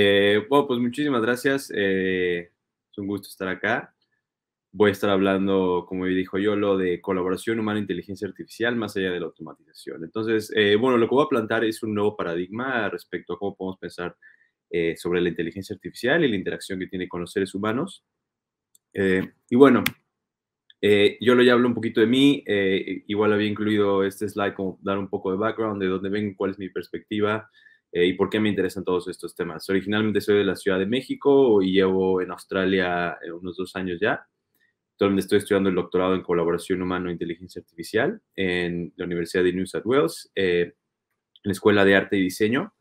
Eh, bueno, pues muchísimas gracias. Eh, es un gusto estar acá. Voy a estar hablando, como dijo yo, lo de colaboración humana e inteligencia artificial más allá de la automatización. Entonces, eh, bueno, lo que voy a plantear es un nuevo paradigma respecto a cómo podemos pensar sobre la inteligencia artificial y la interacción que tiene con los seres humanos. y bueno, yo lo ya hablo un poquito de mí. igual había incluido este slide como dar un poco de background, de dónde vengo, cuál es mi perspectiva. Eh, y por qué me interesan todos estos temas. Originalmente soy de la Ciudad de México y llevo en Australia eh, unos dos años ya. donde estoy estudiando el doctorado en colaboración humano-inteligencia artificial en la Universidad de New South Wales, en eh, la Escuela de Arte y Diseño.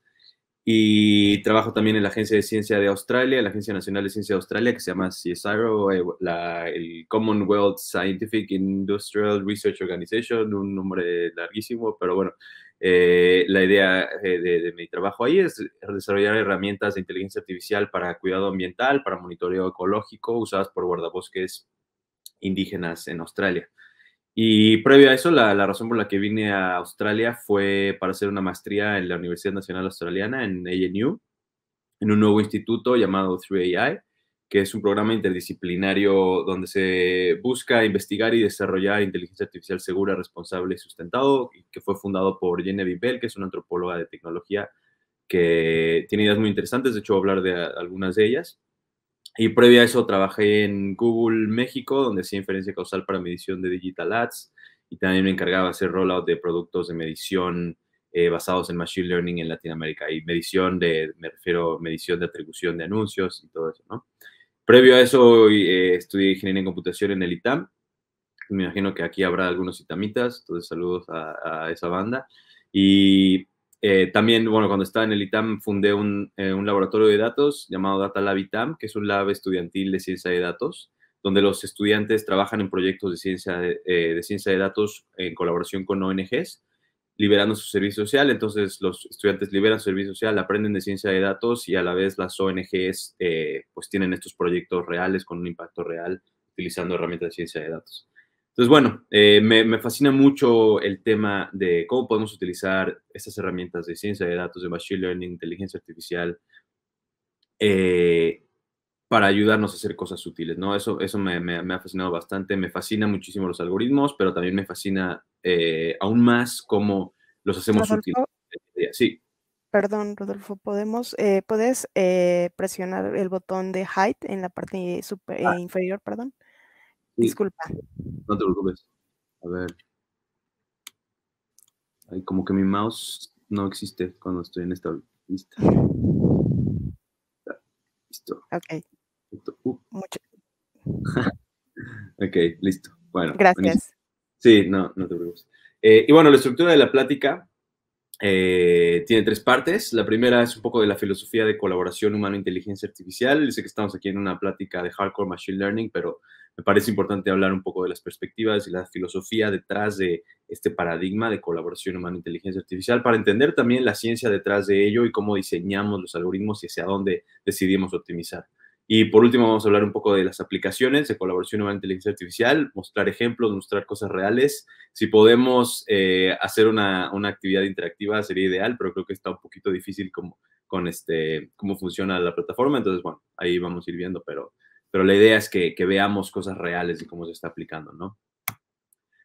Y trabajo también en la Agencia de Ciencia de Australia, la Agencia Nacional de Ciencia de Australia, que se llama CSIRO, el Commonwealth Scientific Industrial Research Organization, un nombre larguísimo, pero bueno, eh, la idea eh, de, mi trabajo ahí es desarrollar herramientas de inteligencia artificial para cuidado ambiental, para monitoreo ecológico, usadas por guardabosques indígenas en Australia. Y previo a eso, la, la razón por la que vine a Australia fue para hacer una maestría en la Universidad Nacional Australiana, en ANU, en un nuevo instituto llamado 3AI, que es un programa interdisciplinario donde se busca investigar y desarrollar inteligencia artificial segura, responsable y sustentado, que fue fundado por Genevieve Bell, que es una antropóloga de tecnología que tiene ideas muy interesantes, de hecho voy a hablar de algunas de ellas. Y previo a eso trabajé en Google México, donde hacía inferencia causal para medición de digital ads y también me encargaba hacer rollout de productos de medición eh, basados en machine learning en Latinoamérica. Y medición de, me refiero, medición de atribución de anuncios y todo eso, ¿no? Previo a eso eh, estudié ingeniería en computación en el ITAM. Me imagino que aquí habrá algunos itamitas, entonces saludos a, esa banda. Y eh, también, bueno, cuando estaba en el ITAM fundé eh, un, laboratorio de datos llamado Data Lab ITAM, que es un lab estudiantil de ciencia de datos, donde los estudiantes trabajan en proyectos de ciencia de, de ciencia de datos en colaboración con ONGs liberando su servicio social. Entonces, los estudiantes liberan su servicio social, aprenden de ciencia de datos y a la vez las ONGs eh, pues tienen estos proyectos reales con un impacto real utilizando herramientas de ciencia de datos. Entonces, bueno, eh, me, fascina mucho el tema de cómo podemos utilizar estas herramientas de ciencia de datos, de machine learning, inteligencia artificial, eh, para ayudarnos a hacer cosas útiles, ¿no? Eso, eso me, ha fascinado bastante, me fascina muchísimo los algoritmos, pero también me fascina eh, aún más cómo los hacemos útiles. Sí. Perdón, Rodolfo, podemos, eh, puedes eh, presionar el botón de height en la parte ah. inferior, perdón. Disculpa. No te preocupes. A ver. como que mi mouse no existe cuando estoy en esta lista. Listo. Ok. Uh. ok, listo. Bueno. Gracias. Sí, no, no te preocupes. Eh, y bueno, la estructura de la plática eh, tiene tres partes. La primera es un poco de la filosofía de colaboración humano-inteligencia artificial. Dice que estamos aquí en una plática de hardcore machine learning, pero me parece importante hablar un poco de las perspectivas y la filosofía detrás de este paradigma de colaboración humano-inteligencia artificial para entender también la ciencia detrás de ello y cómo diseñamos los algoritmos y hacia dónde decidimos optimizar. Y por último vamos a hablar un poco de las aplicaciones de colaboración humana inteligencia artificial, mostrar ejemplos, mostrar cosas reales. Si podemos eh, hacer una, actividad interactiva sería ideal, pero creo que está un poquito difícil como, con este, cómo funciona la plataforma. Entonces, bueno, ahí vamos a ir viendo, pero, pero la idea es que, veamos cosas reales y cómo se está aplicando, ¿no?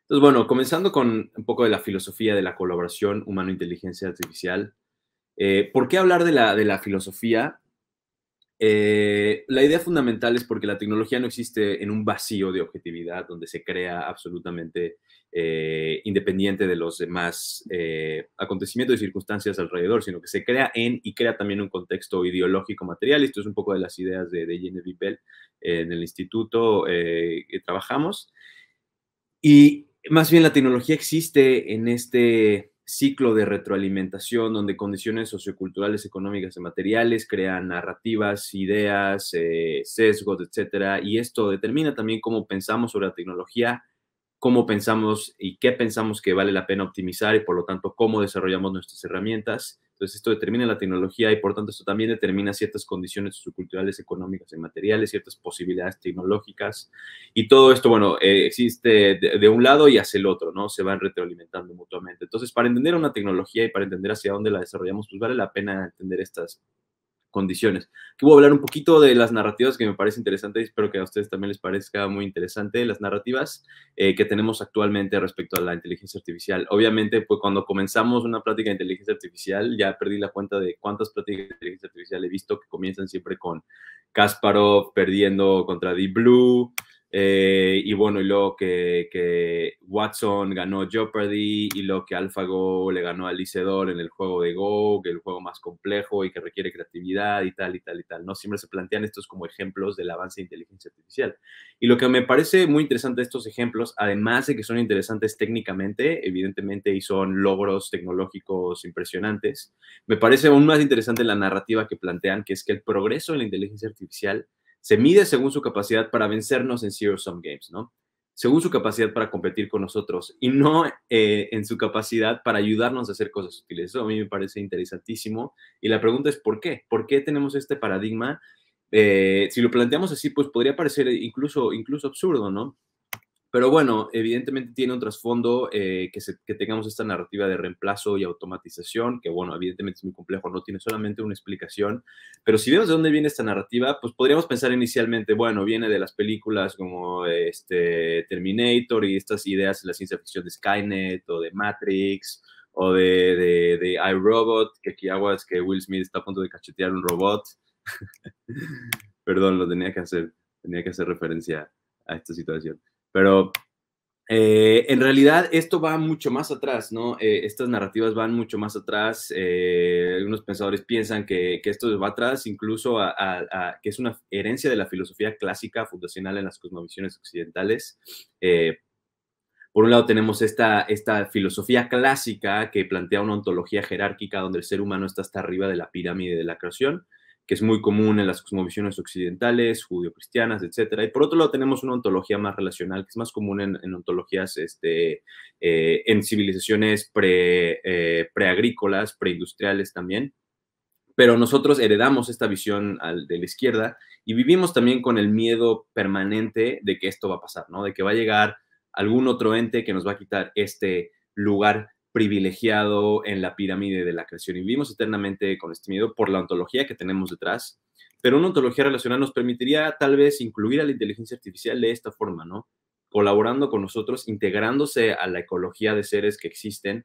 Entonces, bueno, comenzando con un poco de la filosofía de la colaboración humano-inteligencia artificial. Eh, ¿Por qué hablar de la, de la filosofía? Eh, la idea fundamental es porque la tecnología no existe en un vacío de objetividad donde se crea absolutamente eh, independiente de los demás eh, acontecimientos y circunstancias alrededor, sino que se crea en y crea también un contexto ideológico material. Esto es un poco de las ideas de, de Genevieve Bell en el instituto que trabajamos. Y más bien la tecnología existe en este ciclo de retroalimentación donde condiciones socioculturales, económicas y materiales crean narrativas, ideas, eh, sesgos, etcétera. Y esto determina también cómo pensamos sobre la tecnología cómo pensamos y qué pensamos que vale la pena optimizar y por lo tanto cómo desarrollamos nuestras herramientas. Entonces esto determina la tecnología y por tanto esto también determina ciertas condiciones socioculturales, económicas y materiales, ciertas posibilidades tecnológicas y todo esto, bueno, eh, existe de, de, un lado y hacia el otro, ¿no? Se van retroalimentando mutuamente. Entonces para entender una tecnología y para entender hacia dónde la desarrollamos, pues vale la pena entender estas condiciones. Quiero hablar un poquito de las narrativas que me parece interesante y espero que a ustedes también les parezca muy interesante las narrativas eh, que tenemos actualmente respecto a la inteligencia artificial. Obviamente, pues cuando comenzamos una plática de inteligencia artificial, ya perdí la cuenta de cuántas pláticas de inteligencia artificial he visto que comienzan siempre con Kasparov perdiendo contra Deep Blue, eh, y bueno, y lo que, Watson ganó Jeopardy y lo que AlphaGo le ganó al Doll en el juego de Go, que es el juego más complejo y que requiere creatividad y tal y tal y tal, ¿no? Siempre se plantean estos como ejemplos del avance de inteligencia artificial. Y lo que me parece muy interesante de estos ejemplos, además de que son interesantes técnicamente, evidentemente, y son logros tecnológicos impresionantes, me parece aún más interesante la narrativa que plantean, que es que el progreso en la inteligencia artificial se mide según su capacidad para vencernos en Zero Sum Games, ¿no? Según su capacidad para competir con nosotros y no eh, en su capacidad para ayudarnos a hacer cosas útiles. Eso a mí me parece interesantísimo. Y la pregunta es, ¿por qué? ¿Por qué tenemos este paradigma? Eh, si lo planteamos así, pues podría parecer incluso, incluso absurdo, ¿no? Pero bueno, evidentemente tiene un trasfondo eh, que, tengamos esta narrativa de reemplazo y automatización, que bueno, evidentemente es muy complejo, no tiene solamente una explicación, pero si vemos de dónde viene esta narrativa, pues podríamos pensar inicialmente, bueno, viene de las películas como este, Terminator y estas ideas de la ciencia ficción de Skynet o de Matrix o de, de, de iRobot, que aquí hago que Will Smith está a punto de cachetear un robot. Perdón, lo tenía que hacer, tenía que hacer referencia a esta situación. Pero eh, en realidad esto va mucho más atrás, ¿no? Eh, estas narrativas van mucho más atrás. Eh, algunos pensadores piensan que, esto va atrás incluso a, que es una herencia de la filosofía clásica fundacional en las cosmovisiones occidentales. por un lado tenemos esta filosofía clásica que plantea una ontología jerárquica donde el ser humano está hasta arriba de la pirámide de la creación que es muy común en las cosmovisiones occidentales, judio-cristianas, etc. Y por otro lado tenemos una ontología más relacional, que es más común en, ontologías, este, eh, en civilizaciones pre, eh, preagrícolas, preindustriales también. Pero nosotros heredamos esta visión de la izquierda y vivimos también con el miedo permanente de que esto va a pasar, ¿no? De que va a llegar algún otro ente que nos va a quitar este lugar privilegiado en la pirámide de la creación y vivimos eternamente con este miedo por la ontología que tenemos detrás, pero una ontología relacional nos permitiría tal vez incluir a la inteligencia artificial de esta forma, ¿no? Colaborando con nosotros, integrándose a la ecología de seres que existen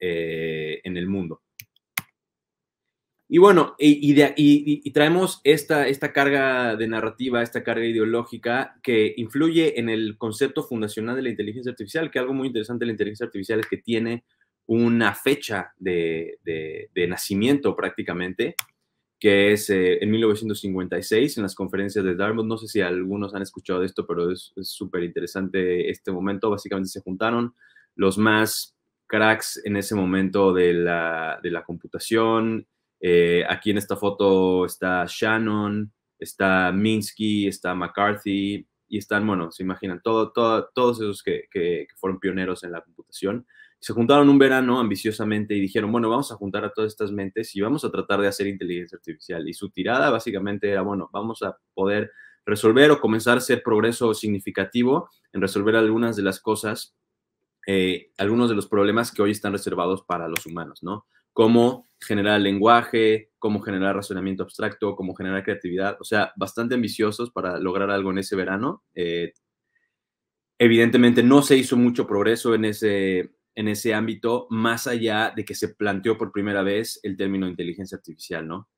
eh, en el mundo. Y bueno, y, y, traemos esta, esta carga de narrativa, esta carga ideológica que influye en el concepto fundacional de la inteligencia artificial, que algo muy interesante de la inteligencia artificial es que tiene una fecha de, nacimiento prácticamente, que es eh, en 1956 en las conferencias de Dartmouth. No sé si algunos han escuchado de esto, pero es súper interesante este momento. Básicamente se juntaron los más cracks en ese momento de la, de la computación eh, aquí en esta foto está Shannon, está Minsky, está McCarthy y están, bueno, se imaginan, todo, todos esos que, fueron pioneros en la computación. Se juntaron un verano ambiciosamente y dijeron, bueno, vamos a juntar a todas estas mentes y vamos a tratar de hacer inteligencia artificial. Y su tirada básicamente era, bueno, vamos a poder resolver o comenzar a hacer progreso significativo en resolver algunas de las cosas, eh, algunos de los problemas que hoy están reservados para los humanos, ¿no? cómo generar lenguaje, cómo generar razonamiento abstracto, cómo generar creatividad, o sea, bastante ambiciosos para lograr algo en ese verano. Eh, evidentemente no se hizo mucho progreso en ese, en ese ámbito, más allá de que se planteó por primera vez el término inteligencia artificial, ¿no?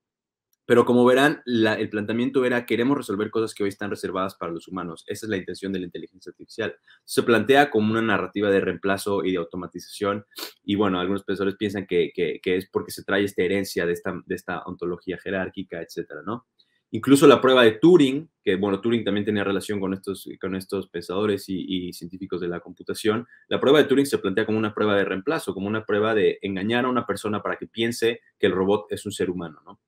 Pero como verán, el planteamiento era queremos resolver cosas que hoy están reservadas para los humanos. Esa es la intención de la inteligencia artificial. Se plantea como una narrativa de reemplazo y de automatización. Y bueno, algunos pensadores piensan que, es porque se trae esta herencia de esta, de esta ontología jerárquica, etcétera, ¿no? Incluso la prueba de Turing, que bueno, Turing también tenía relación con estos, con estos pensadores y, y, científicos de la computación, la prueba de Turing se plantea como una prueba de reemplazo, como una prueba de engañar a una persona para que piense que el robot es un ser humano, ¿no?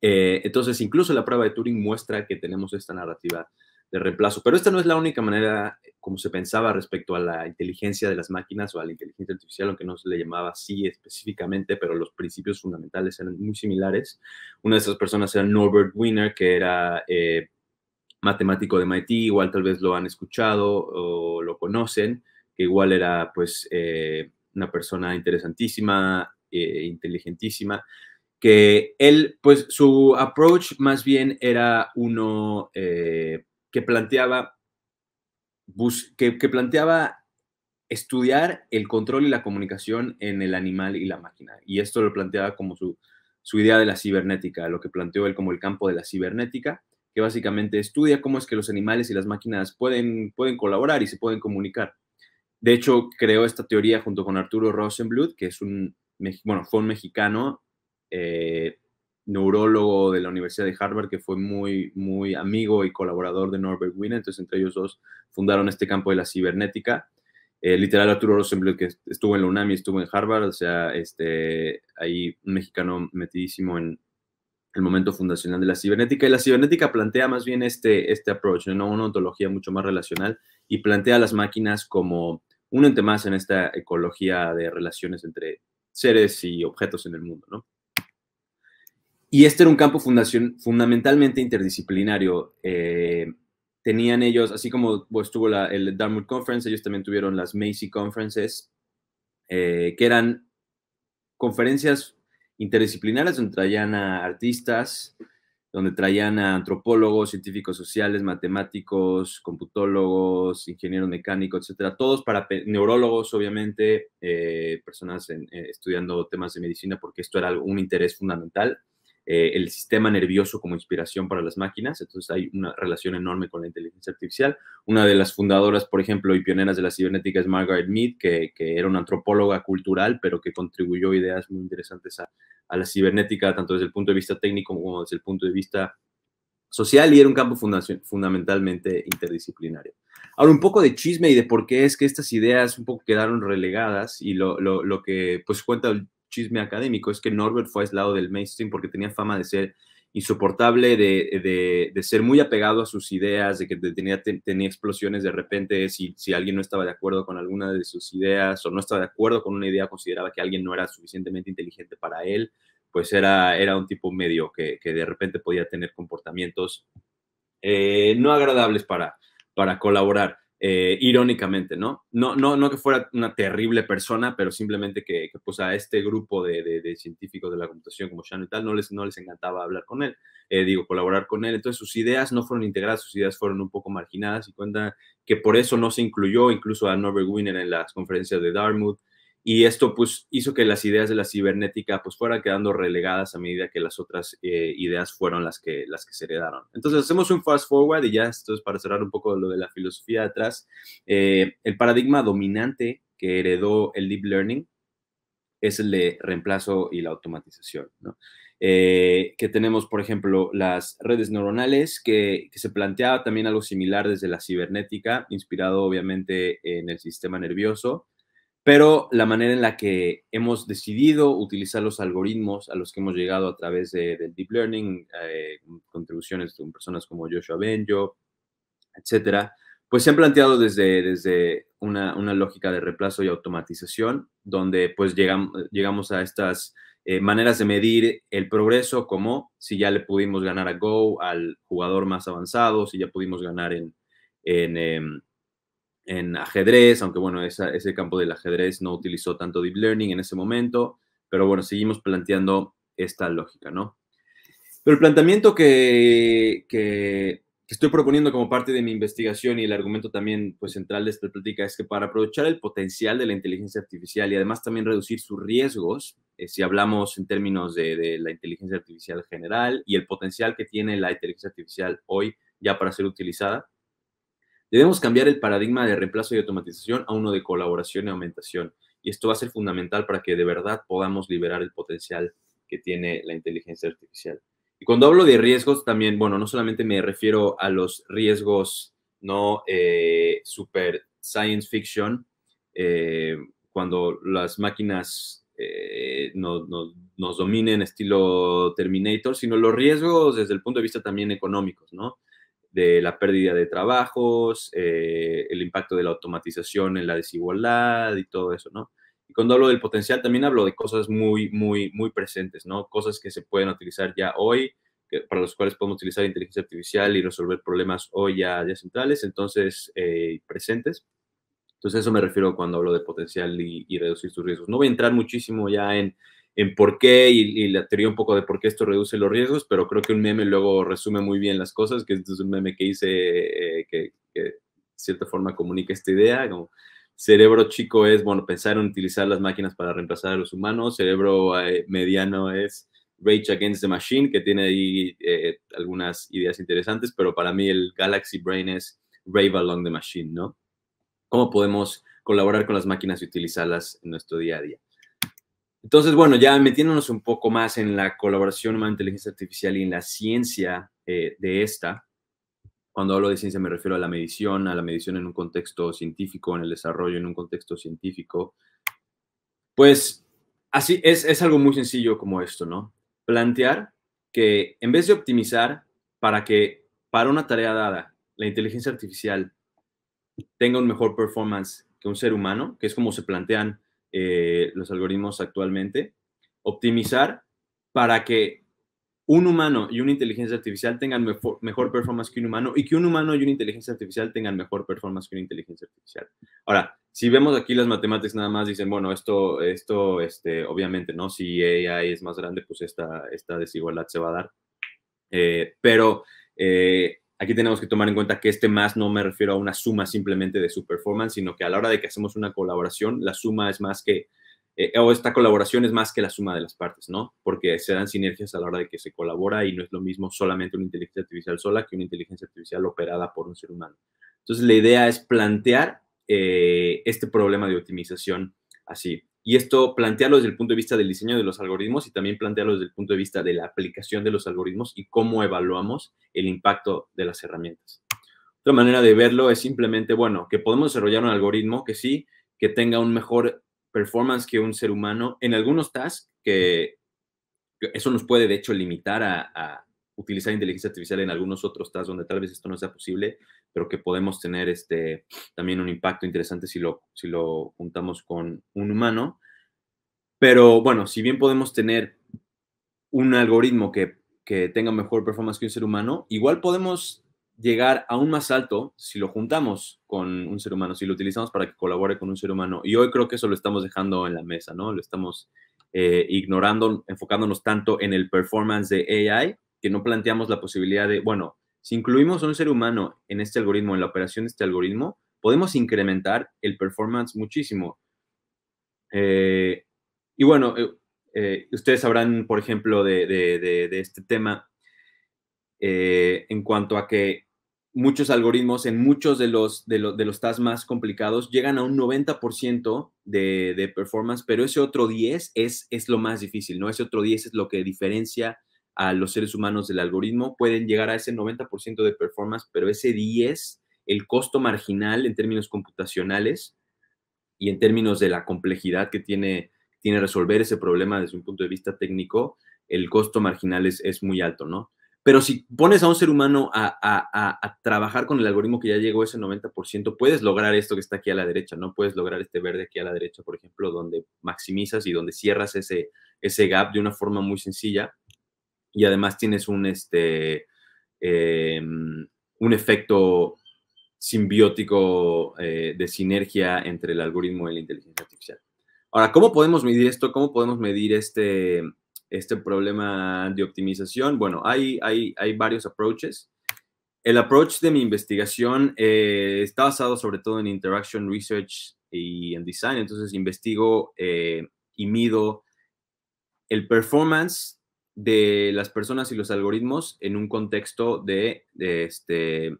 Eh, entonces, incluso la prueba de Turing muestra que tenemos esta narrativa de reemplazo. Pero esta no es la única manera eh, como se pensaba respecto a la inteligencia de las máquinas o a la inteligencia artificial, aunque no se le llamaba así específicamente, pero los principios fundamentales eran muy similares. Una de esas personas era Norbert Wiener, que era eh, matemático de MIT, igual tal vez lo han escuchado o lo conocen, que igual era pues una persona interesantísima, eh, inteligentísima que él, pues su approach más bien era uno eh, que planteaba, que, planteaba estudiar el control y la comunicación en el animal y la máquina. Y esto lo planteaba como su, idea de la cibernética, lo que planteó él como el campo de la cibernética, que básicamente estudia cómo es que los animales y las máquinas pueden, pueden colaborar y se pueden comunicar. De hecho, creó esta teoría junto con Arturo Rosenbluth, que es un, bueno, fue un mexicano eh, neurólogo de la Universidad de Harvard, que fue muy, muy amigo y colaborador de Norbert Wiener. Entonces, entre ellos dos fundaron este campo de la cibernética. Eh, literal, Arturo Rosenblatt, que estuvo en la UNAM y estuvo en Harvard, o sea, este, ahí un mexicano metidísimo en el momento fundacional de la cibernética. Y la cibernética plantea más bien este, este approach, una ontología mucho más relacional y plantea las máquinas como un ente más en esta ecología de relaciones entre seres y objetos en el mundo, ¿no? Y este era un campo fundación, fundamentalmente interdisciplinario. Eh, tenían ellos, así como estuvo la, el Dartmouth Conference, ellos también tuvieron las Macy Conferences, eh, que eran conferencias interdisciplinarias donde traían a artistas, donde traían a antropólogos, científicos sociales, matemáticos, computólogos, ingenieros mecánicos, etcétera, todos para neurólogos, obviamente, eh, personas estudiando temas de medicina, porque esto era un interés fundamental. Eh, el sistema nervioso como inspiración para las máquinas, entonces hay una relación enorme con la inteligencia artificial. Una de las fundadoras, por ejemplo, y pioneras de la cibernética es Margaret Mead, que, era una antropóloga cultural, pero que contribuyó ideas muy interesantes a, la cibernética, tanto desde el punto de vista técnico como desde el punto de vista social y era un campo fundamentalmente interdisciplinario. Ahora, un poco de chisme y de por qué es que estas ideas un poco quedaron relegadas y lo, lo que pues cuenta chisme académico es que Norbert fue aislado del mainstream porque tenía fama de ser insoportable, de, ser muy apegado a sus ideas, de que tenía, tenía explosiones de repente, si, alguien no estaba de acuerdo con alguna de sus ideas o no estaba de acuerdo con una idea, consideraba que alguien no era suficientemente inteligente para él, pues era, era un tipo medio que, de repente podía tener comportamientos eh, no agradables para, para colaborar. Eh, irónicamente, ¿no? No, ¿no? no que fuera una terrible persona, pero simplemente que, pues a este grupo de, científicos de la computación como Shannon y tal, no les, no les encantaba hablar con él, eh, digo, colaborar con él. Entonces sus ideas no fueron integradas, sus ideas fueron un poco marginadas y cuenta que por eso no se incluyó incluso a Norbert Wiener en las conferencias de Dartmouth, y esto pues hizo que las ideas de la cibernética pues fueran quedando relegadas a medida que las otras eh, ideas fueron las que, las que se heredaron. Entonces hacemos un fast forward y ya esto es para cerrar un poco lo de la filosofía atrás. Eh, el paradigma dominante que heredó el deep learning es el de reemplazo y la automatización, eh, que tenemos, por ejemplo, las redes neuronales, que, se planteaba también algo similar desde la cibernética, inspirado obviamente en el sistema nervioso, pero la manera en la que hemos decidido utilizar los algoritmos a los que hemos llegado a través del deep learning, eh, contribuciones de personas como Joshua Benjo, etcétera, pues se han planteado desde, desde una, una, lógica de reemplazo y automatización, donde pues llegamos a estas eh, maneras de medir el progreso, como si ya le pudimos ganar a Go, al jugador más avanzado, si ya pudimos ganar en, em, en ajedrez, aunque bueno, ese campo del ajedrez no utilizó tanto deep learning en ese momento, pero bueno, seguimos planteando esta lógica, ¿no? Pero el planteamiento que, estoy proponiendo como parte de mi investigación y el argumento también pues, central de esta plática es que para aprovechar el potencial de la inteligencia artificial y además también reducir sus riesgos, eh, si hablamos en términos de la inteligencia artificial general y el potencial que tiene la inteligencia artificial hoy ya para ser utilizada, Debemos cambiar el paradigma de reemplazo y automatización a uno de colaboración y aumentación. Y esto va a ser fundamental para que de verdad podamos liberar el potencial que tiene la inteligencia artificial. Y cuando hablo de riesgos, también, bueno, no solamente me refiero a los riesgos, no eh, super science fiction, eh, cuando las máquinas eh, nos dominen estilo Terminator, sino los riesgos desde el punto de vista también económicos, ¿no? de la pérdida de trabajos, eh, el impacto de la automatización en la desigualdad y todo eso, ¿no? Y cuando hablo del potencial, también hablo de cosas muy, muy, muy presentes, ¿no? Cosas que se pueden utilizar ya hoy, que, para los cuales podemos utilizar inteligencia artificial y resolver problemas hoy ya, centrales, entonces, eh, presentes. Entonces, eso me refiero cuando hablo de potencial y reducir sus riesgos. No voy a entrar muchísimo ya en en por qué y, la teoría un poco de por qué esto reduce los riesgos, pero creo que un meme luego resume muy bien las cosas, que este es un meme que hice eh, que, de cierta forma comunica esta idea, como cerebro chico es, bueno, pensar en utilizar las máquinas para reemplazar a los humanos, cerebro eh, mediano es Rage Against the Machine, que tiene ahí eh, algunas ideas interesantes, pero para mí el Galaxy Brain es Rave Along the Machine, ¿no? ¿Cómo podemos colaborar con las máquinas y utilizarlas en nuestro día a día? Entonces, bueno, ya metiéndonos un poco más en la colaboración humana inteligencia artificial y en la ciencia eh, de esta, cuando hablo de ciencia me refiero a la medición, a la medición en un contexto científico, en el desarrollo en un contexto científico, pues así es, es algo muy sencillo como esto, ¿no? Plantear que en vez de optimizar para que para una tarea dada la inteligencia artificial tenga un mejor performance que un ser humano, que es como se plantean eh, los algoritmos actualmente, optimizar para que un humano y una inteligencia artificial tengan mejor, mejor, performance que un humano y que un humano y una inteligencia artificial tengan mejor performance que una inteligencia artificial. Ahora, si vemos aquí las matemáticas nada más dicen, bueno, esto, esto, este, obviamente, ¿no? Si AI es más grande, pues esta, esta desigualdad se va a dar. Eh, pero eh, Aquí tenemos que tomar en cuenta que este más no me refiero a una suma simplemente de su performance, sino que a la hora de que hacemos una colaboración, la suma es más que, eh, o esta colaboración es más que la suma de las partes, ¿no? Porque se dan sinergias a la hora de que se colabora y no es lo mismo solamente una inteligencia artificial sola que una inteligencia artificial operada por un ser humano. Entonces, la idea es plantear eh, este problema de optimización así y esto plantearlo desde el punto de vista del diseño de los algoritmos y también plantearlo desde el punto de vista de la aplicación de los algoritmos y cómo evaluamos el impacto de las herramientas. Otra manera de verlo es simplemente, bueno, que podemos desarrollar un algoritmo que sí, que tenga un mejor performance que un ser humano en algunos tasks que eso nos puede de hecho limitar a, a, utilizar inteligencia artificial en algunos otros tasks donde tal vez esto no sea posible, pero que podemos tener este, también un impacto interesante si lo, si lo juntamos con un humano. Pero bueno, si bien podemos tener un algoritmo que, que tenga mejor performance que un ser humano, igual podemos llegar aún más alto si lo juntamos con un ser humano, si lo utilizamos para que colabore con un ser humano. Y hoy creo que eso lo estamos dejando en la mesa, ¿no? Lo estamos eh, ignorando, enfocándonos tanto en el performance de AI que no planteamos la posibilidad de, bueno, si incluimos a un ser humano en este algoritmo, en la operación de este algoritmo, podemos incrementar el performance muchísimo. Eh, y bueno, eh, eh, ustedes sabrán, por ejemplo, de, este tema en cuanto a que muchos algoritmos en muchos de los, de, los tasks más complicados llegan a un 90% de, performance, pero ese otro 10 es, es lo más difícil, ¿no? Ese otro 10 es lo que diferencia a los seres humanos del algoritmo, pueden llegar a ese 90% de performance, pero ese 10, el costo marginal en términos computacionales y en términos de la complejidad que tiene, tiene resolver ese problema desde un punto de vista técnico, el costo marginal es, muy alto, ¿no? Pero si pones a un ser humano a, trabajar con el algoritmo que ya llegó a ese 90%, puedes lograr esto que está aquí a la derecha, ¿no? Puedes lograr este verde aquí a la derecha, por ejemplo, donde maximizas y donde cierras ese gap de una forma muy sencilla y además tienes un, este, em, un efecto simbiótico eh, de sinergia entre el algoritmo y la inteligencia artificial. Ahora, ¿cómo podemos medir esto? ¿Cómo podemos medir este, este problema de optimización? Bueno, hay, hay, hay varios approaches. El approach de mi investigación eh, está basado sobre todo en interaction research y en design. Entonces investigo eh, y mido el performance de las personas y los algoritmos en un contexto de, este,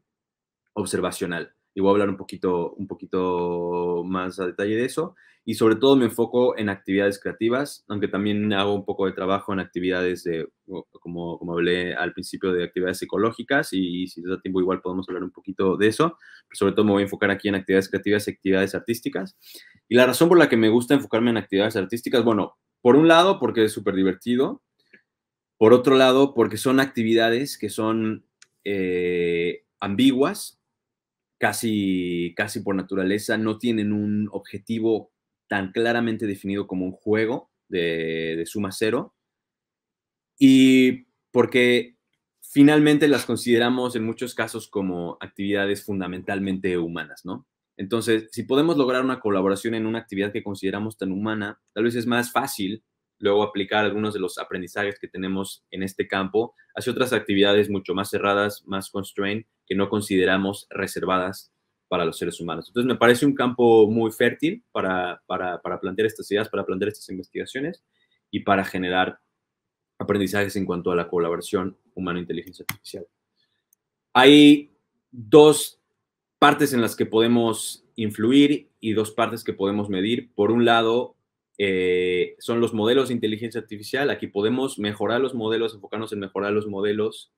observacional. Y voy a hablar un poquito, un poquito más a detalle de eso. Y sobre todo me enfoco en actividades creativas, aunque también hago un poco de trabajo en actividades, de, como, como hablé al principio, de actividades psicológicas. Y, si da tiempo, igual podemos hablar un poquito de eso. Pero sobre todo me voy a enfocar aquí en actividades creativas y actividades artísticas. Y la razón por la que me gusta enfocarme en actividades artísticas, bueno, por un lado, porque es súper divertido por otro lado, porque son actividades que son eh, ambiguas, casi, casi por naturaleza, no tienen un objetivo tan claramente definido como un juego de, de suma cero. Y porque finalmente las consideramos en muchos casos como actividades fundamentalmente humanas, ¿no? Entonces, si podemos lograr una colaboración en una actividad que consideramos tan humana, tal vez es más fácil luego aplicar algunos de los aprendizajes que tenemos en este campo hacia otras actividades mucho más cerradas, más constrained, que no consideramos reservadas para los seres humanos. Entonces, me parece un campo muy fértil para, plantear estas ideas, para plantear estas investigaciones y para generar aprendizajes en cuanto a la colaboración humano-inteligencia artificial. Hay dos partes en las que podemos influir y dos partes que podemos medir. Por un lado, eh, son los modelos de inteligencia artificial. Aquí podemos mejorar los modelos, enfocarnos en mejorar los modelos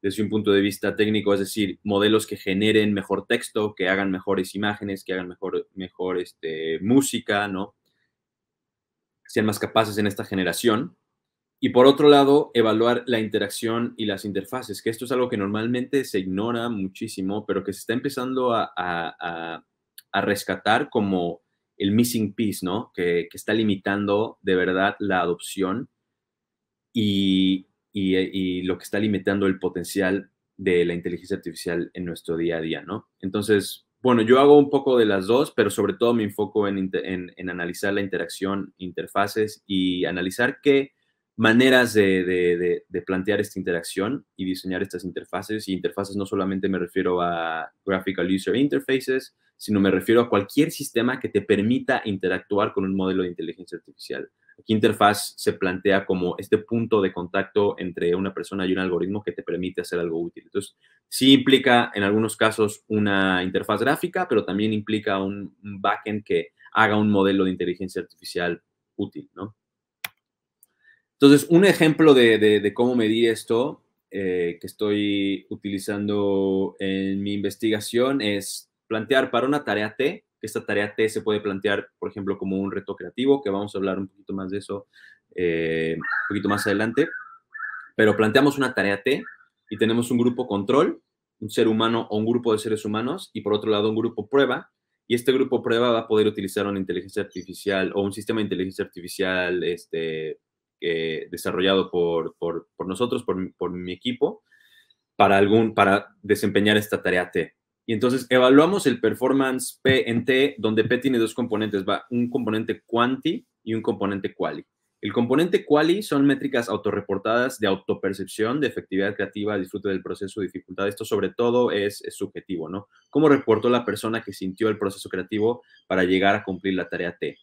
desde un punto de vista técnico, es decir, modelos que generen mejor texto, que hagan mejores imágenes, que hagan mejor, mejor este, música, ¿no? Sean más capaces en esta generación. Y por otro lado, evaluar la interacción y las interfaces, que esto es algo que normalmente se ignora muchísimo, pero que se está empezando a rescatar como el missing piece, ¿no? Que, está limitando de verdad la adopción eh, y, lo que está limitando el potencial de la inteligencia artificial en nuestro día a día, ¿no? Entonces, bueno, yo hago un poco de las dos, pero sobre todo me enfoco en, analizar la interacción, interfaces y analizar qué maneras de, de, plantear esta interacción y diseñar estas interfaces. Y interfaces no solamente me refiero a graphical user interfaces, sino me refiero a cualquier sistema que te permita interactuar con un modelo de inteligencia artificial. Aquí interfaz se plantea como este punto de contacto entre una persona y un algoritmo que te permite hacer algo útil. Entonces, sí implica en algunos casos una interfaz gráfica, pero también implica un, backend que haga un modelo de inteligencia artificial útil, ¿no? Entonces, un ejemplo de, de, de cómo medir esto eh, que estoy utilizando en mi investigación es plantear para una tarea T, que esta tarea T se puede plantear, por ejemplo, como un reto creativo, que vamos a hablar un poquito más de eso eh, un poquito más adelante, pero planteamos una tarea T y tenemos un grupo control, un ser humano o un grupo de seres humanos, y por otro lado un grupo prueba, y este grupo prueba va a poder utilizar una inteligencia artificial o un sistema de inteligencia artificial este, desarrollado por, nosotros, por, mi equipo, para, algún, para desempeñar esta tarea T. Y entonces evaluamos el performance P en T, donde P tiene dos componentes, va un componente quanti y un componente quali. El componente quali son métricas autorreportadas de autopercepción, de efectividad creativa, disfrute del proceso, dificultad. Esto sobre todo es, subjetivo, ¿no? ¿Cómo reportó la persona que sintió el proceso creativo para llegar a cumplir la tarea T?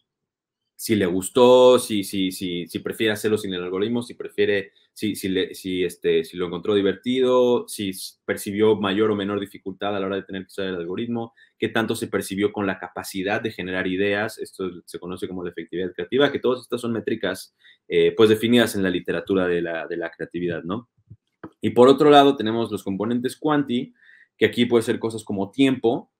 Si le gustó, si, si, si, si prefiere hacerlo sin el algoritmo, si prefiere si, este, si lo encontró divertido, si percibió mayor o menor dificultad a la hora de tener que usar el algoritmo, qué tanto se percibió con la capacidad de generar ideas, esto se conoce como la efectividad creativa, que todas estas son métricas eh, pues definidas en la literatura de la, creatividad, ¿no? Y por otro lado tenemos los componentes cuanti, que aquí puede ser cosas como tiempo,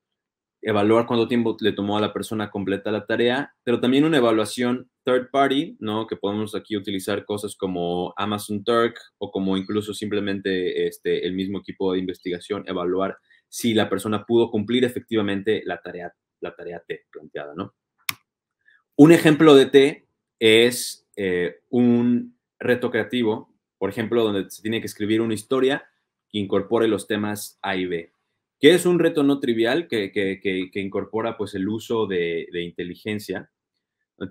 evaluar cuánto tiempo le tomó a la persona completa la tarea, pero también una evaluación third party, ¿no? Que podemos aquí utilizar cosas como Amazon Turk o como incluso simplemente este, el mismo equipo de investigación, evaluar si la persona pudo cumplir efectivamente la tarea, la tarea T planteada, ¿no? Un ejemplo de T es eh, un reto creativo, por ejemplo, donde se tiene que escribir una historia que incorpore los temas A y B, que es un reto no trivial que, incorpora pues el uso de, de, inteligencia.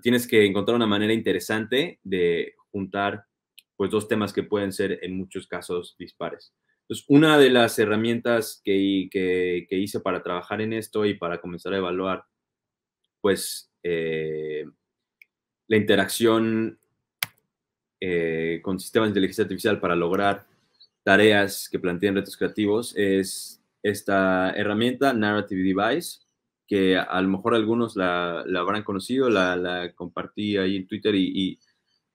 Tienes que encontrar una manera interesante de juntar pues dos temas que pueden ser en muchos casos dispares. Entonces, una de las herramientas que, hice para trabajar en esto y para comenzar a evaluar pues eh, la interacción eh, con sistemas de inteligencia artificial para lograr tareas que planteen retos creativos es esta herramienta Narrative Device, que a lo mejor algunos la, habrán conocido, la, compartí ahí en Twitter y, y,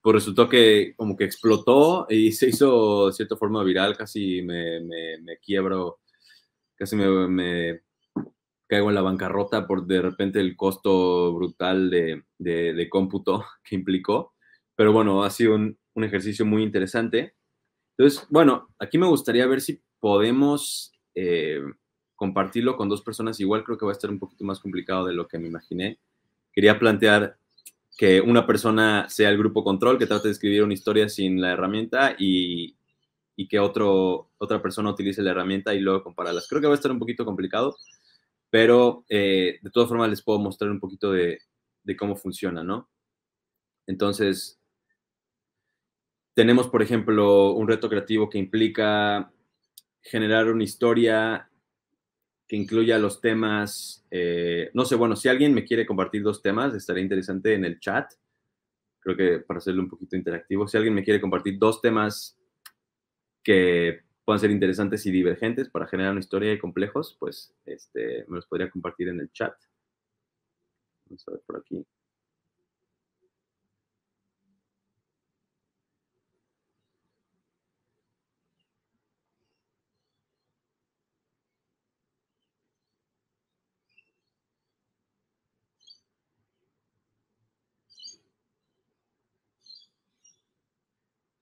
pues resultó que como que explotó y se hizo de cierta forma viral, casi me, quiebro, casi me, caigo en la bancarrota por de repente el costo brutal de, de, cómputo que implicó. Pero bueno, ha sido un, un ejercicio muy interesante. Entonces, bueno, aquí me gustaría ver si podemos eh, compartirlo con dos personas igual creo que va a estar un poquito más complicado de lo que me imaginé. Quería plantear que una persona sea el grupo control, que trate de escribir una historia sin la herramienta y, y que otro, otra persona utilice la herramienta y luego compararlas. Creo que va a estar un poquito complicado, pero eh, de todas formas les puedo mostrar un poquito de, de cómo funciona, ¿no? Entonces, tenemos, por ejemplo, un reto creativo que implica generar una historia que incluya los temas, eh, no sé, bueno, si alguien me quiere compartir dos temas, estaría interesante en el chat, creo que para hacerlo un poquito interactivo, si alguien me quiere compartir dos temas que puedan ser interesantes y divergentes para generar una historia y complejos, pues este, me los podría compartir en el chat. Vamos a ver por aquí.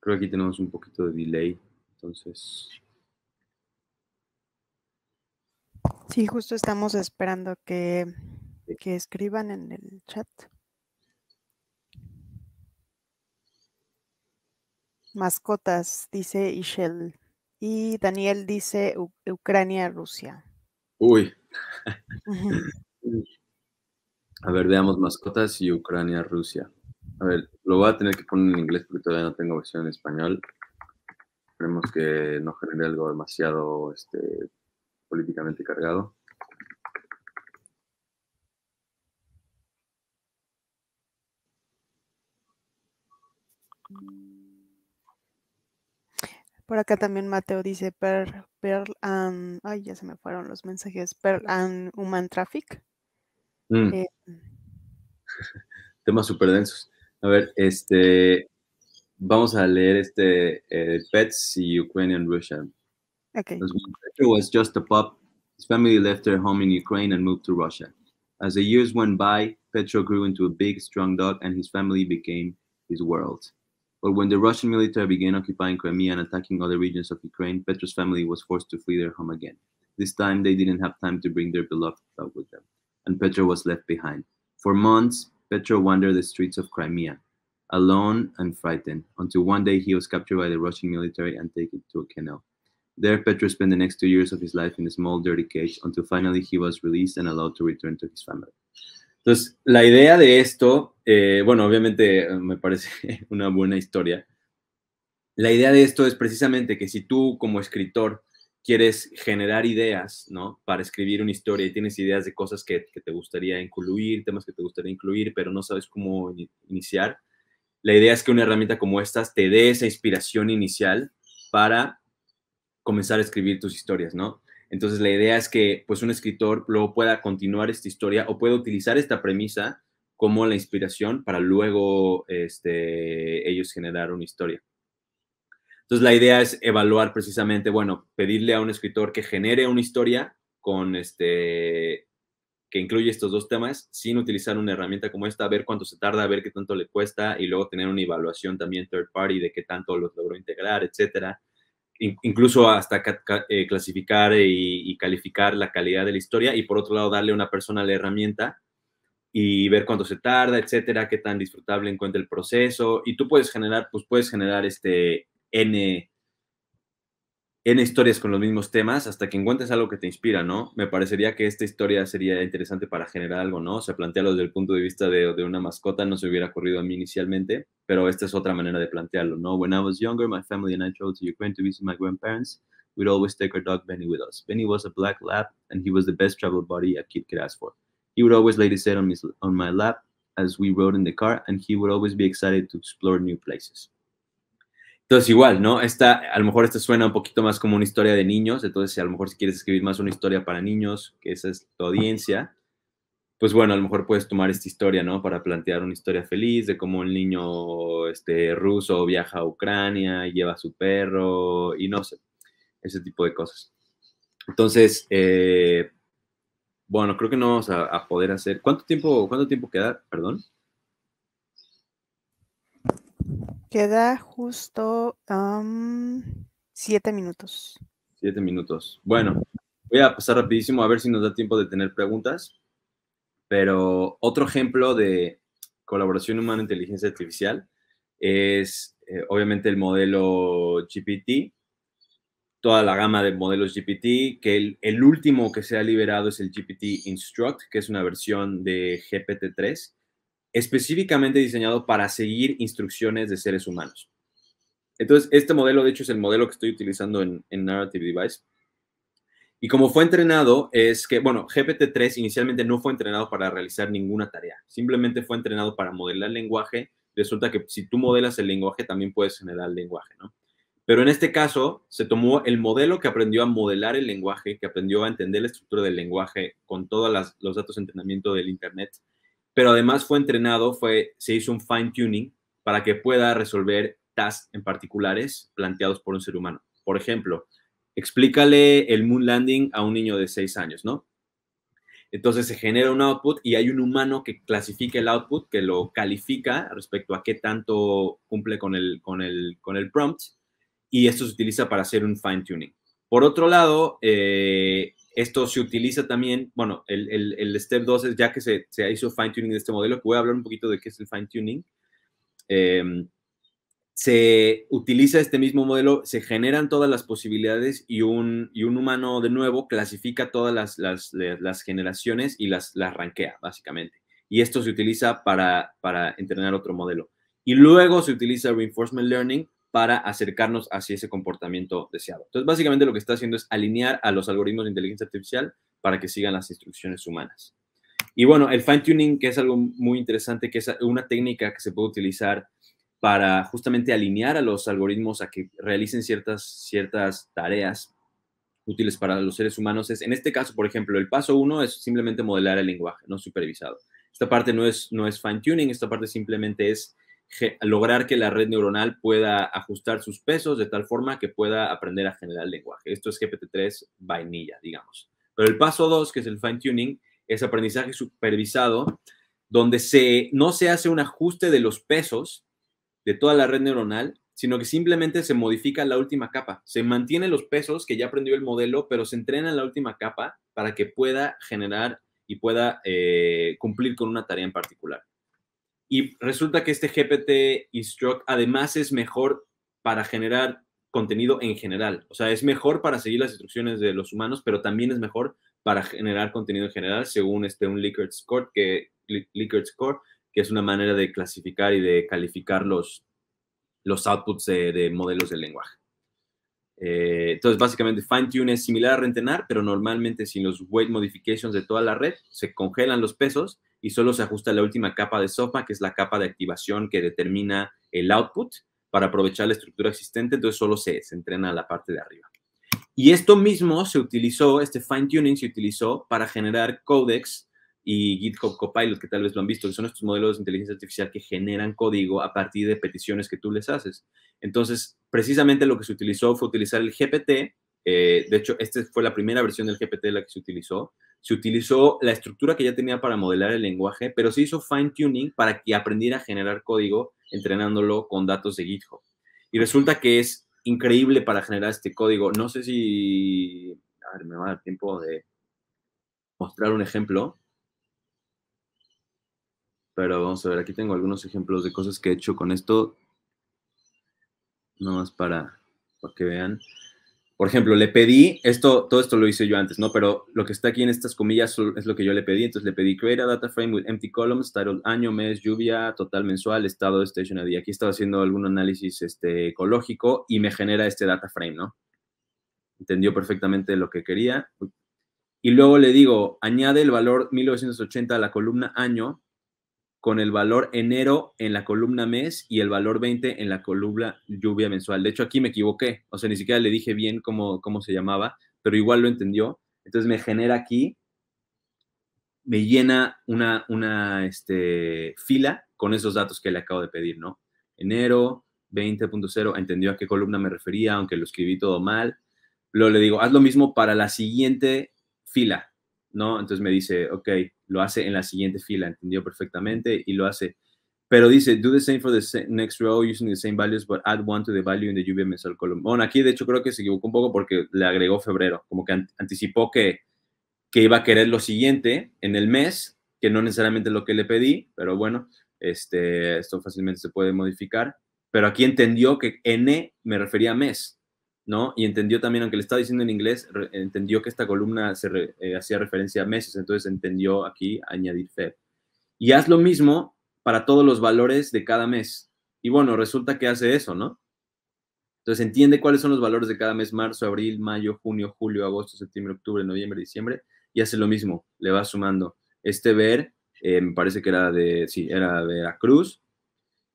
Creo que aquí tenemos un poquito de delay, entonces... Sí, justo estamos esperando que, escriban en el chat. Mascotas, dice Ishel. Y Daniel dice Ucrania, Rusia. Uy. A ver, veamos mascotas y Ucrania, Rusia. A ver, lo voy a tener que poner en inglés porque todavía no tengo versión en español. Esperemos que no genere algo demasiado este, políticamente cargado. Por acá también Mateo dice Pearl, and, ay, ya se me fueron los mensajes, Pearl and Human Traffic. Mm. Eh, Temas súper densos. A ver, este, vamos a leer este eh, Pets y Ukrainian Russian. Okay. Petro was just a pup. His family left their home in Ukraine and moved to Russia. As the years went by, Petro grew into a big, strong dog, and his family became his world. But when the Russian military began occupying Crimea and attacking other regions of Ukraine, Petro's family was forced to flee their home again. This time, they didn't have time to bring their beloved dog with them, and Petro was left behind. For months, Petro wandered the streets of Crimea, alone and frightened, until one day he was captured by the Russian military and taken to a kennel. There, Petro spent the next two years of his life in a small, dirty cage until finally he was released and allowed to return to his family. Entonces, la idea de esto, eh, bueno, obviamente eh, me parece una buena historia. La idea de esto es precisamente que si tú como escritor quieres generar ideas, ¿no? Para escribir una historia y tienes ideas de cosas que, te gustaría incluir, temas que te gustaría incluir, pero no sabes cómo iniciar. La idea es que una herramienta como estas te dé esa inspiración inicial para comenzar a escribir tus historias, ¿no? Entonces la idea es que pues un escritor luego pueda continuar esta historia o pueda utilizar esta premisa como la inspiración para luego este, ellos generar una historia. Entonces la idea es evaluar precisamente, bueno, pedirle a un escritor que genere una historia con este que incluye estos dos temas sin utilizar una herramienta como esta, a ver cuánto se tarda, a ver qué tanto le cuesta y luego tener una evaluación también third party de qué tanto los logró integrar, etcétera. Incluso hasta eh, clasificar y, y calificar la calidad de la historia y por otro lado darle a una persona la herramienta y ver cuánto se tarda, etcétera, qué tan disfrutable encuentra el proceso y tú puedes generar, pues puedes generar este en historias con los mismos temas hasta que encuentres algo que te inspira, ¿no? Me parecería que esta historia sería interesante para generar algo, ¿no? O sea, plantearlo desde el punto de vista de, de una mascota, no se hubiera ocurrido a mí inicialmente, pero esta es otra manera de plantearlo, ¿no? When I was younger, my family and I traveled to Ukraine to visit my grandparents. We'd always take our dog Benny with us. Benny was a black lab, and he was the best travel buddy a kid could ask for. He would always lay his head on, his, on my lap as we rode in the car, and he would always be excited to explore new places. Entonces, igual, ¿no? Esta, a lo mejor esta suena un poquito más como una historia de niños, entonces a lo mejor si quieres escribir más una historia para niños, que esa es tu audiencia, pues bueno, a lo mejor puedes tomar esta historia, ¿no? Para plantear una historia feliz de cómo un niño este, ruso viaja a Ucrania, lleva a su perro y no sé, ese tipo de cosas. Entonces, eh, bueno, creo que no vamos a, poder hacer. ¿Cuánto tiempo, cuánto tiempo queda? Perdón. Queda justo siete minutos. Siete minutos. Bueno, voy a pasar rapidísimo a ver si nos da tiempo de tener preguntas. Pero otro ejemplo de colaboración humana-inteligencia artificial es eh, obviamente el modelo GPT, toda la gama de modelos GPT, que el, el, último que se ha liberado es el GPT Instruct, que es una versión de GPT-3, específicamente diseñado para seguir instrucciones de seres humanos. Entonces, este modelo, de hecho, es el modelo que estoy utilizando en, Narrative Device. Y como fue entrenado, es que, bueno, GPT-3 inicialmente no fue entrenado para realizar ninguna tarea, simplemente fue entrenado para modelar lenguaje. Resulta que si tú modelas el lenguaje, también puedes generar lenguaje, ¿no? Pero en este caso, se tomó el modelo que aprendió a modelar el lenguaje, que aprendió a entender la estructura del lenguaje con todos los datos de entrenamiento del Internet, pero además fue entrenado, fue, se hizo un fine tuning para que pueda resolver tasks en particulares planteados por un ser humano. Por ejemplo, explícale el moon landing a un niño de 6 años, ¿no? Entonces se genera un output y hay un humano que clasifica el output, que lo califica respecto a qué tanto cumple con el, con el, con el prompt y esto se utiliza para hacer un fine tuning. Por otro lado, eh, esto se utiliza también, bueno, el, step 2 es ya que se, hizo fine tuning de este modelo, que voy a hablar un poquito de qué es el fine tuning. Em, se utiliza este mismo modelo, se generan todas las posibilidades y un, un humano de nuevo clasifica todas las, generaciones y las, las rankea, básicamente. Y esto se utiliza para, para entrenar otro modelo. Y luego se utiliza Reinforcement Learning para acercarnos hacia ese comportamiento deseado. Entonces, básicamente lo que está haciendo es alinear a los algoritmos de inteligencia artificial para que sigan las instrucciones humanas. Y bueno, el fine tuning, que es algo muy interesante, que es una técnica que se puede utilizar para justamente alinear a los algoritmos a que realicen ciertas, ciertas tareas útiles para los seres humanos es, en este caso, por ejemplo, el paso uno es simplemente modelar el lenguaje, no supervisado. Esta parte no es, no es fine tuning, esta parte simplemente es lograr que la red neuronal pueda ajustar sus pesos de tal forma que pueda aprender a generar lenguaje. Esto es GPT-3 vainilla, digamos. Pero el paso 2, que es el fine tuning, es aprendizaje supervisado, donde se, no se hace un ajuste de los pesos de toda la red neuronal, sino que simplemente se modifica la última capa. Se mantienen los pesos que ya aprendió el modelo, pero se entrena la última capa para que pueda generar y pueda eh, cumplir con una tarea en particular. Y resulta que este GPT Instruct además es mejor para generar contenido en general. O sea, es mejor para seguir las instrucciones de los humanos, pero también es mejor para generar contenido en general, según este, un Likert Score, que, Score, que es una manera de clasificar y de calificar los, los outputs de, modelos de lenguaje. Eh, entonces, básicamente, fine-tune es similar a rentenar, pero normalmente sin los weight modifications de toda la red, se congelan los pesos y solo se ajusta la última capa de sopa que es la capa de activación que determina el output para aprovechar la estructura existente, entonces solo se, se entrena la parte de arriba. Y esto mismo se utilizó, este fine tuning se utilizó para generar codecs y GitHub Copilot, que tal vez lo han visto, que son estos modelos de inteligencia artificial que generan código a partir de peticiones que tú les haces. Entonces, precisamente lo que se utilizó fue utilizar el GPT. Eh, de hecho, esta fue la primera versión del GPT la que se utilizó se utilizó la estructura que ya tenía para modelar el lenguaje, pero se hizo fine tuning para que aprendiera a generar código entrenándolo con datos de GitHub. Y resulta que es increíble para generar este código. No sé si a ver, me va a dar tiempo de mostrar un ejemplo. Pero vamos a ver, aquí tengo algunos ejemplos de cosas que he hecho con esto. Nomás más para que vean por ejemplo, le pedí, esto, todo esto lo hice yo antes, ¿no? Pero lo que está aquí en estas comillas es lo que yo le pedí. Entonces le pedí create a data frame with empty columns, titled año, mes, lluvia, total mensual, estado, station ID. Aquí estaba haciendo algún análisis este, ecológico y me genera este data frame, ¿no? Entendió perfectamente lo que quería. Y luego le digo, añade el valor 1980 a la columna año con el valor enero en la columna mes y el valor 20 en la columna lluvia mensual. De hecho, aquí me equivoqué, o sea, ni siquiera le dije bien cómo, cómo se llamaba, pero igual lo entendió. Entonces me genera aquí, me llena una, una este, fila con esos datos que le acabo de pedir, ¿no? Enero 20.0, entendió a qué columna me refería, aunque lo escribí todo mal. Lo le digo, haz lo mismo para la siguiente fila, ¿no? Entonces me dice, ok, lo hace en la siguiente fila, entendió perfectamente y lo hace. Pero dice, do the same for the next row using the same values, but add one to the value in the lluvia mensual column. Bueno, aquí de hecho creo que se equivocó un poco porque le agregó febrero, como que anticipó que, que iba a querer lo siguiente en el mes, que no necesariamente lo que le pedí, pero bueno, este, esto fácilmente se puede modificar. Pero aquí entendió que N me refería a mes, ¿no? Y entendió también, aunque le estaba diciendo en inglés, entendió que esta columna se eh, hacía referencia a meses, entonces entendió aquí añadir Feb. Y haz lo mismo para todos los valores de cada mes. Y bueno, resulta que hace eso, ¿no? Entonces entiende cuáles son los valores de cada mes, marzo, abril, mayo, junio, julio, agosto, septiembre, octubre, noviembre, diciembre, y hace lo mismo, le va sumando. Este ver, eh, me parece que era de, sí, era de Veracruz,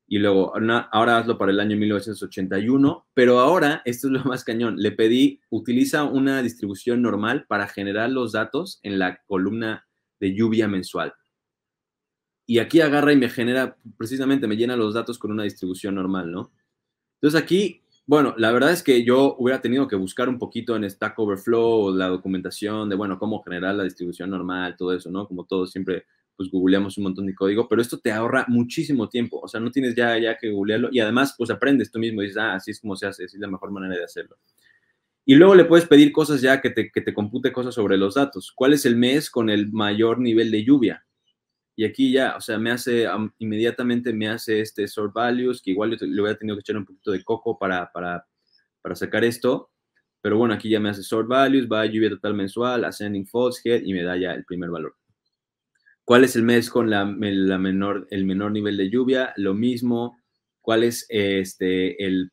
y luego ahora hazlo para el año 1981, pero ahora, esto es lo más cañón, le pedí, utiliza una distribución normal para generar los datos en la columna de lluvia mensual. Y aquí agarra y me genera, precisamente me llena los datos con una distribución normal, ¿no? Entonces aquí, bueno, la verdad es que yo hubiera tenido que buscar un poquito en Stack Overflow la documentación de, bueno, cómo generar la distribución normal, todo eso, ¿no? Como todo siempre pues googleamos un montón de código, pero esto te ahorra muchísimo tiempo, o sea, no tienes ya, ya que googlearlo y además pues aprendes tú mismo y dices, ah, así es como se hace, así es la mejor manera de hacerlo. Y luego le puedes pedir cosas ya que te, que compute cosas sobre los datos. ¿Cuál es el mes con el mayor nivel de lluvia? Y aquí ya, o sea, me hace, inmediatamente me hace este sort values, que igual le voy a tener que echar un poquito de coco para, para, para sacar esto. Pero bueno, aquí ya me hace sort values, va a lluvia total mensual, ascending false head y me da ya el primer valor. ¿Cuál es el mes con la, menor, el menor nivel de lluvia? Lo mismo. ¿Cuál es este, el,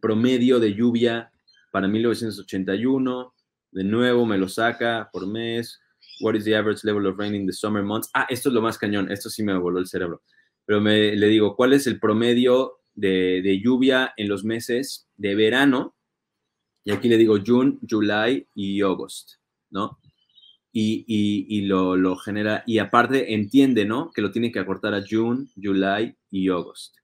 promedio de lluvia para 1981? De nuevo, me lo saca por mes. What is the average level of rain in the summer months? Ah, esto es lo más cañón. Esto sí me voló el cerebro. Pero me, le digo, ¿cuál es el promedio de, de, lluvia en los meses de verano? Y aquí le digo June, July y August, ¿no? y, lo, genera. Y aparte entiende, ¿no? Que lo tiene que acortar a June, July y agosto.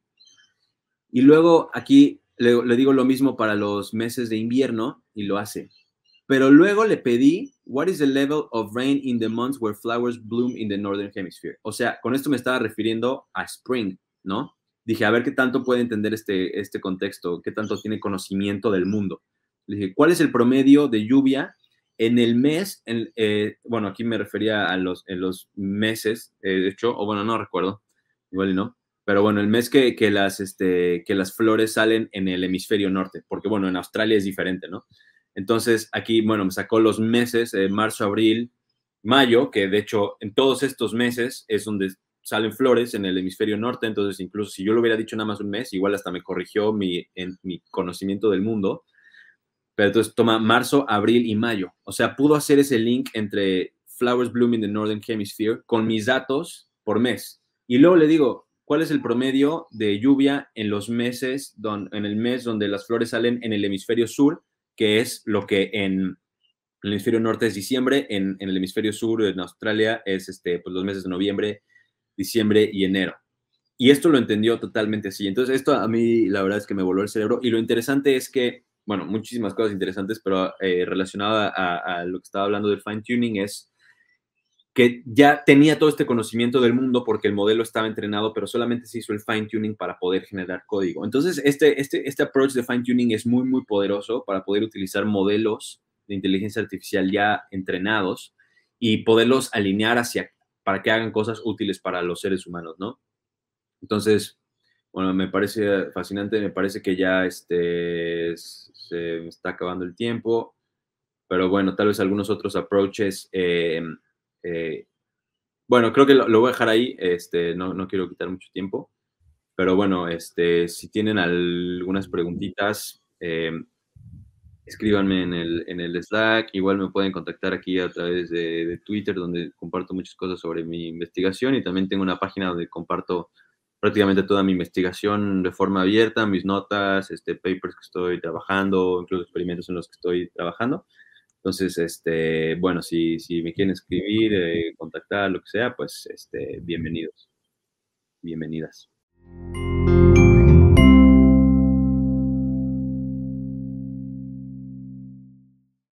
Y luego aquí le, digo lo mismo para los meses de invierno y lo hace. Pero luego le pedí, what is the level of rain in the months where flowers bloom in the northern hemisphere? O sea, con esto me estaba refiriendo a spring, ¿no? Dije, a ver qué tanto puede entender este, este contexto, qué tanto tiene conocimiento del mundo. Le dije, ¿cuál es el promedio de lluvia en el mes, eh, bueno, aquí me refería a los, en los meses, eh, de hecho, o bueno, no recuerdo, igual y no, pero bueno, el mes que, las, este, que las flores salen en el hemisferio norte, porque bueno, en Australia es diferente, ¿no? Entonces, aquí, bueno, me sacó los meses, eh, marzo, abril, mayo, que de hecho en todos estos meses es donde salen flores en el hemisferio norte, entonces incluso si yo lo hubiera dicho nada más un mes, igual hasta me corrigió mi, en, mi conocimiento del mundo, pero entonces toma marzo, abril y mayo. O sea, pudo hacer ese link entre Flowers blooming in the Northern Hemisphere con mis datos por mes. Y luego le digo, ¿cuál es el promedio de lluvia en los meses, don, en el mes donde las flores salen en el hemisferio sur, que es lo que en el hemisferio norte es diciembre, en, el hemisferio sur, en Australia, es este, pues los meses de noviembre, diciembre y enero. Y esto lo entendió totalmente así. Entonces, esto a mí la verdad es que me voló el cerebro. Y lo interesante es que bueno, muchísimas cosas interesantes, pero eh, relacionada a, lo que estaba hablando del fine tuning es que ya tenía todo este conocimiento del mundo porque el modelo estaba entrenado, pero solamente se hizo el fine tuning para poder generar código. Entonces, este, este, este approach de fine tuning es muy, muy poderoso para poder utilizar modelos de inteligencia artificial ya entrenados y poderlos alinear hacia para que hagan cosas útiles para los seres humanos, ¿no? Entonces, bueno, me parece fascinante, me parece que ya este, se está acabando el tiempo, pero bueno, tal vez algunos otros approaches. Eh, eh, bueno, creo que lo, voy a dejar ahí, este, no, no quiero quitar mucho tiempo, pero bueno, este, si tienen algunas preguntitas, eh, escríbanme en el, en el, Slack, igual me pueden contactar aquí a través de, de Twitter, donde comparto muchas cosas sobre mi investigación y también tengo una página donde comparto prácticamente toda mi investigación de forma abierta, mis notas, este, papers que estoy trabajando, incluso experimentos en los que estoy trabajando. Entonces, este, bueno, si, si me quieren escribir, eh, contactar, lo que sea, pues este, bienvenidos, bienvenidas.